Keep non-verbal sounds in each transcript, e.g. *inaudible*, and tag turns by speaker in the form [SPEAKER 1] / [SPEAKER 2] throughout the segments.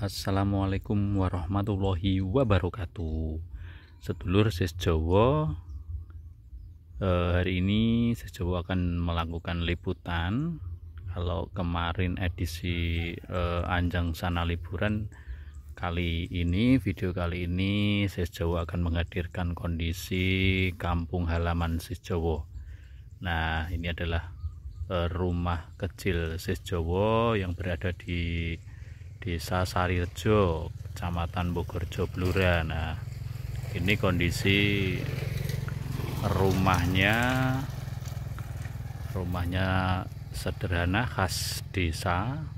[SPEAKER 1] Assalamualaikum warahmatullahi wabarakatuh Sedulur Ses Jawa eh, Hari ini Ses Jawa akan melakukan liputan Kalau kemarin edisi eh, Anjang Sana Liburan Kali ini, video kali ini Ses Jawa akan menghadirkan kondisi kampung halaman Ses Jawa Nah ini adalah eh, rumah kecil Ses Jawa yang berada di Desa Sarirejo, Kecamatan Bogorjo Blura. Nah, ini kondisi rumahnya rumahnya sederhana khas desa.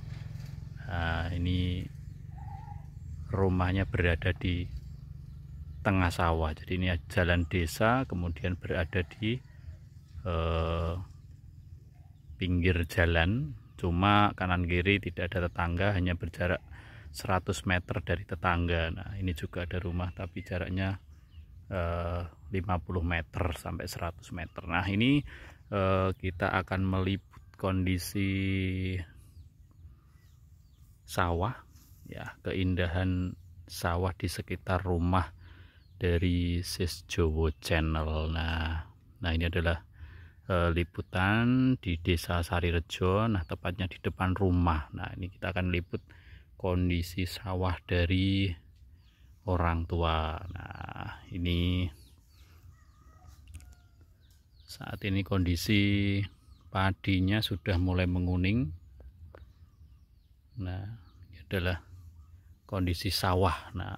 [SPEAKER 1] Nah, ini rumahnya berada di tengah sawah. Jadi ini jalan desa kemudian berada di eh, pinggir jalan cuma kanan kiri tidak ada tetangga hanya berjarak 100 meter dari tetangga nah ini juga ada rumah tapi jaraknya eh, 50 meter sampai 100 meter nah ini eh, kita akan meliput kondisi sawah ya keindahan sawah di sekitar rumah dari Sis Jowo Channel nah nah ini adalah Eh, liputan di Desa Sari Rejo, nah tepatnya di depan rumah. Nah, ini kita akan liput kondisi sawah dari orang tua. Nah, ini saat ini kondisi padinya sudah mulai menguning. Nah, ini adalah kondisi sawah. Nah,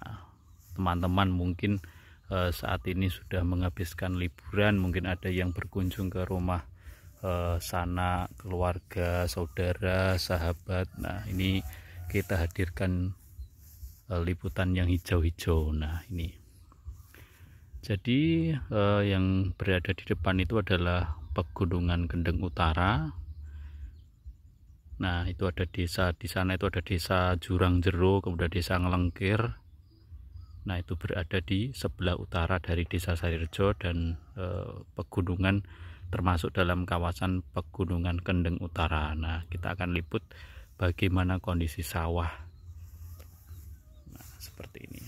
[SPEAKER 1] teman-teman mungkin Eh, saat ini sudah menghabiskan liburan mungkin ada yang berkunjung ke rumah eh, sana keluarga saudara sahabat nah ini kita hadirkan eh, liputan yang hijau-hijau nah ini jadi yang berada di depan itu adalah pegunungan Gendeng Utara Nah, itu ada desa di sana itu ada desa Jurang Jero, kemudian desa Ngelengkir, Nah itu berada di sebelah utara dari desa Sarirejo dan e, pegunungan termasuk dalam kawasan pegunungan Kendeng Utara. Nah kita akan liput bagaimana kondisi sawah nah, seperti ini.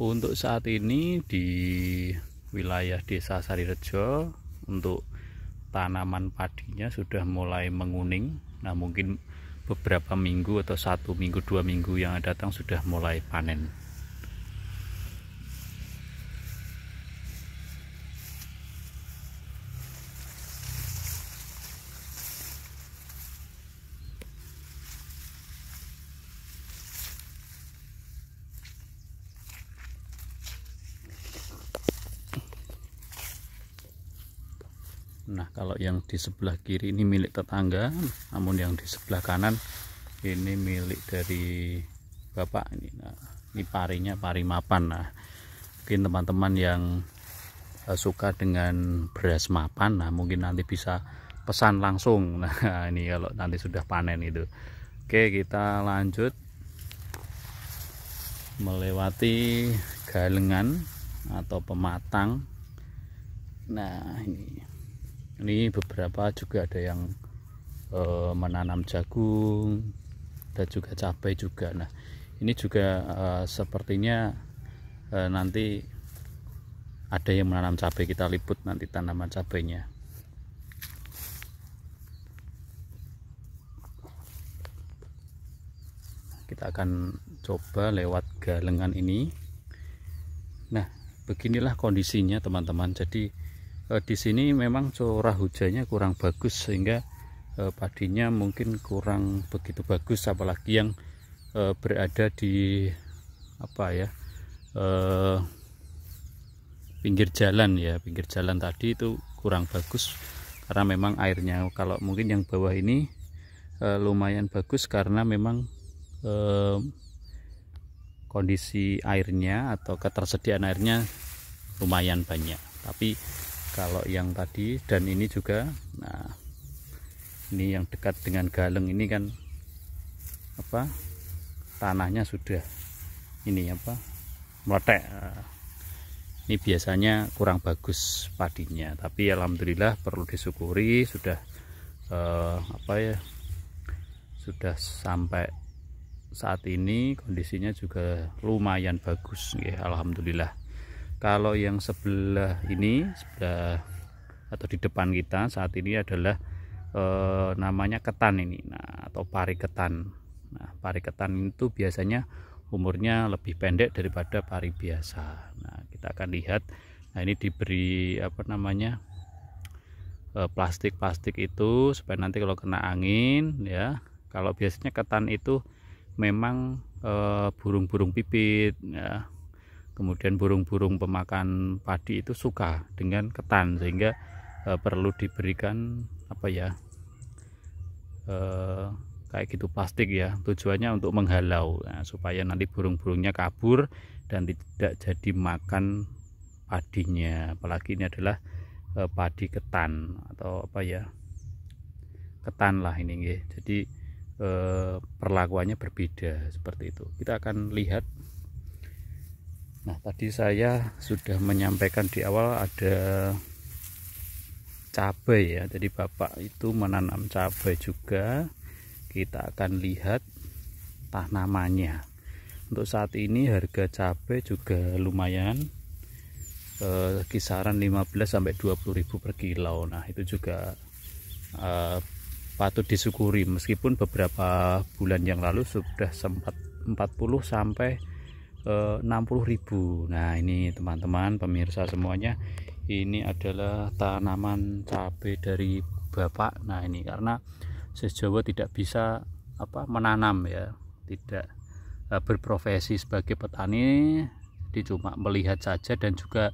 [SPEAKER 1] Untuk saat ini di wilayah desa Sarirejo untuk tanaman padinya sudah mulai menguning nah mungkin beberapa minggu atau satu minggu dua minggu yang datang sudah mulai panen Nah kalau yang di sebelah kiri ini milik tetangga Namun yang di sebelah kanan ini milik dari bapak ini nah, ini parinya pari mapan nah mungkin teman-teman yang eh, suka dengan beras mapan nah mungkin nanti bisa pesan langsung *laughs* nah ini kalau nanti sudah panen itu oke kita lanjut melewati galengan atau pematang nah ini ini beberapa juga ada yang e, menanam jagung dan juga cabai juga nah ini juga e, sepertinya e, nanti ada yang menanam cabai kita liput nanti tanaman cabainya kita akan coba lewat galengan ini nah beginilah kondisinya teman-teman jadi Eh, di sini memang curah hujannya kurang bagus sehingga eh, padinya mungkin kurang begitu bagus apalagi yang eh, berada di apa ya pinggir jalan ya pinggir jalan tadi itu kurang bagus karena memang airnya kalau mungkin yang bawah ini lumayan bagus karena memang kondisi airnya atau ketersediaan airnya lumayan banyak tapi kalau yang tadi dan ini juga nah ini yang dekat dengan galeng ini kan apa tanahnya sudah ini apa meletek ini biasanya kurang bagus padinya tapi alhamdulillah perlu disyukuri sudah eh, apa ya sudah sampai saat ini kondisinya juga lumayan bagus ya alhamdulillah kalau yang sebelah ini sebelah atau di depan kita saat ini adalah e, namanya ketan ini nah atau pari ketan nah pari ketan itu biasanya umurnya lebih pendek daripada pari biasa nah kita akan lihat nah ini diberi apa namanya eh, plastik-plastik e, itu supaya nanti kalau kena angin ya kalau biasanya ketan itu memang eh, burung-burung e, pipit ya kemudian burung-burung pemakan padi itu suka dengan ketan sehingga e, perlu diberikan apa ya e, kayak gitu plastik ya tujuannya untuk menghalau ya, supaya nanti burung-burungnya kabur dan tidak jadi makan padinya apalagi ini adalah e, padi ketan atau apa ya ketan lah ini ya. jadi e, perlakuannya berbeda seperti itu kita akan lihat Nah, tadi saya sudah menyampaikan di awal ada cabai ya. Jadi Bapak itu menanam cabai juga. Kita akan lihat tanamannya. Untuk saat ini harga cabai juga lumayan eh, kisaran 15 sampai 20 ribu per kilo. Nah, itu juga eh, patut disyukuri meskipun beberapa bulan yang lalu sudah sempat 40 sampai eh, 60.000 nah ini teman-teman pemirsa semuanya ini adalah tanaman cabai dari bapak nah ini karena sejauh tidak bisa apa menanam ya tidak eh, berprofesi sebagai petani di cuma melihat saja dan juga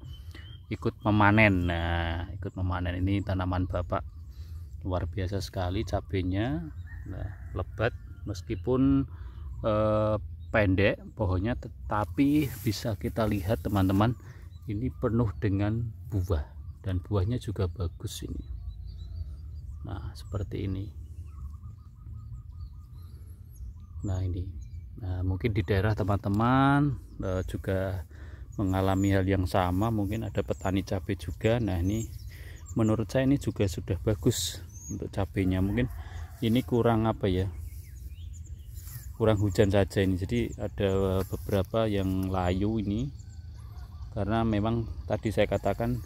[SPEAKER 1] ikut memanen nah ikut memanen ini tanaman bapak luar biasa sekali cabenya nah, lebat meskipun eh, pendek pohonnya tetapi bisa kita lihat teman-teman ini penuh dengan buah dan buahnya juga bagus ini nah seperti ini nah ini nah mungkin di daerah teman-teman eh, juga mengalami hal yang sama mungkin ada petani cabai juga nah ini menurut saya ini juga sudah bagus untuk cabainya mungkin ini kurang apa ya kurang hujan saja ini jadi ada beberapa yang layu ini karena memang tadi saya katakan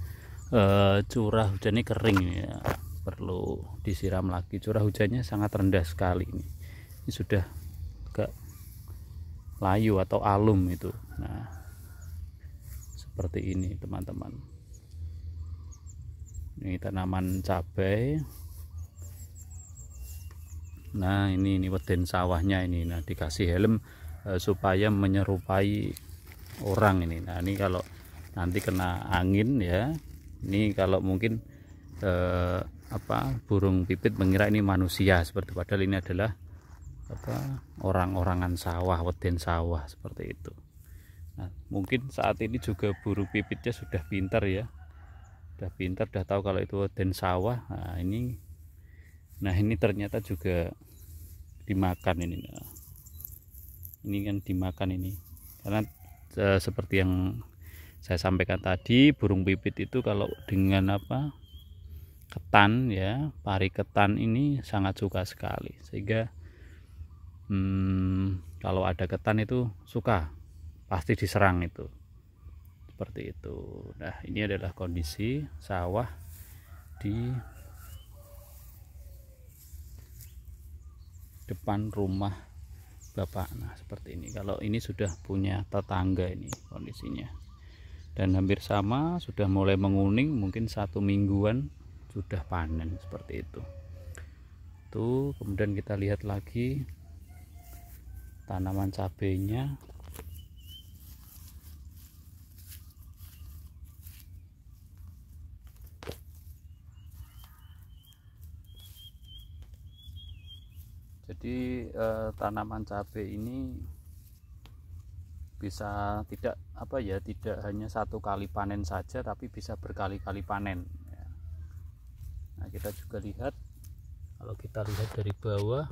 [SPEAKER 1] eh, curah ini kering ya perlu disiram lagi curah hujannya sangat rendah sekali ini ini sudah agak layu atau alum itu nah seperti ini teman-teman ini tanaman cabai nah ini ini weden sawahnya ini nah dikasih helm eh, supaya menyerupai orang ini nah ini kalau nanti kena angin ya ini kalau mungkin eh, apa burung pipit mengira ini manusia seperti padahal ini adalah apa orang-orangan sawah weden sawah seperti itu Nah, mungkin saat ini juga burung pipitnya sudah pintar ya. Sudah pintar, sudah tahu kalau itu den sawah. Nah, ini Nah, ini ternyata juga dimakan ini ini kan dimakan ini karena e, seperti yang saya sampaikan tadi burung pipit itu kalau dengan apa ketan ya pari ketan ini sangat suka sekali sehingga hmm, kalau ada ketan itu suka pasti diserang itu seperti itu nah ini adalah kondisi sawah di depan rumah bapak nah seperti ini kalau ini sudah punya tetangga ini kondisinya dan hampir sama sudah mulai menguning mungkin satu mingguan sudah panen seperti itu tuh kemudian kita lihat lagi tanaman cabenya jadi eh, tanaman cabai ini bisa tidak apa ya tidak hanya satu kali panen saja tapi bisa berkali-kali panen ya. nah kita juga lihat kalau kita lihat dari bawah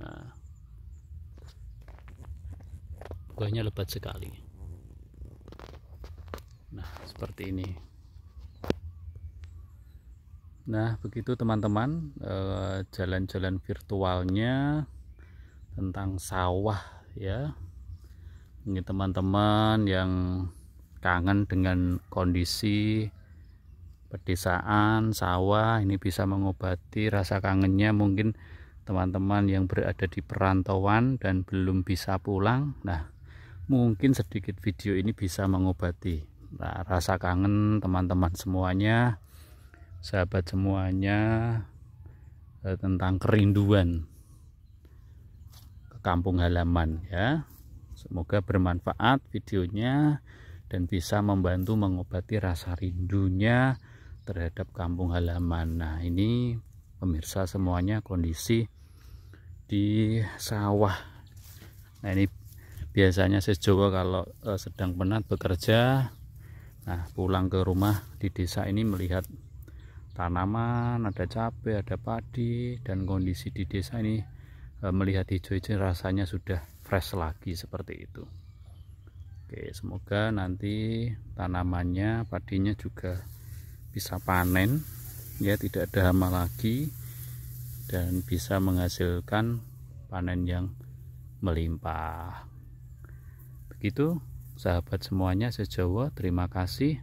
[SPEAKER 1] nah buahnya lebat sekali nah seperti ini Nah, begitu teman-teman, eh, jalan-jalan virtualnya tentang sawah ya. Ini teman-teman yang kangen dengan kondisi pedesaan, sawah, ini bisa mengobati rasa kangennya mungkin teman-teman yang berada di perantauan dan belum bisa pulang. Nah, mungkin sedikit video ini bisa mengobati nah, rasa kangen teman-teman semuanya sahabat semuanya eh, tentang kerinduan ke kampung halaman ya. Semoga bermanfaat videonya dan bisa membantu mengobati rasa rindunya terhadap kampung halaman. Nah, ini pemirsa semuanya kondisi di sawah. Nah, ini biasanya Sis kalau eh, sedang penat bekerja, nah pulang ke rumah di desa ini melihat tanaman, ada cabai, ada padi dan kondisi di desa ini e, melihat hijau-hijau rasanya sudah fresh lagi seperti itu. Oke, semoga nanti tanamannya, padinya juga bisa panen ya, tidak ada hama lagi dan bisa menghasilkan panen yang melimpah. Begitu sahabat semuanya sejauh terima kasih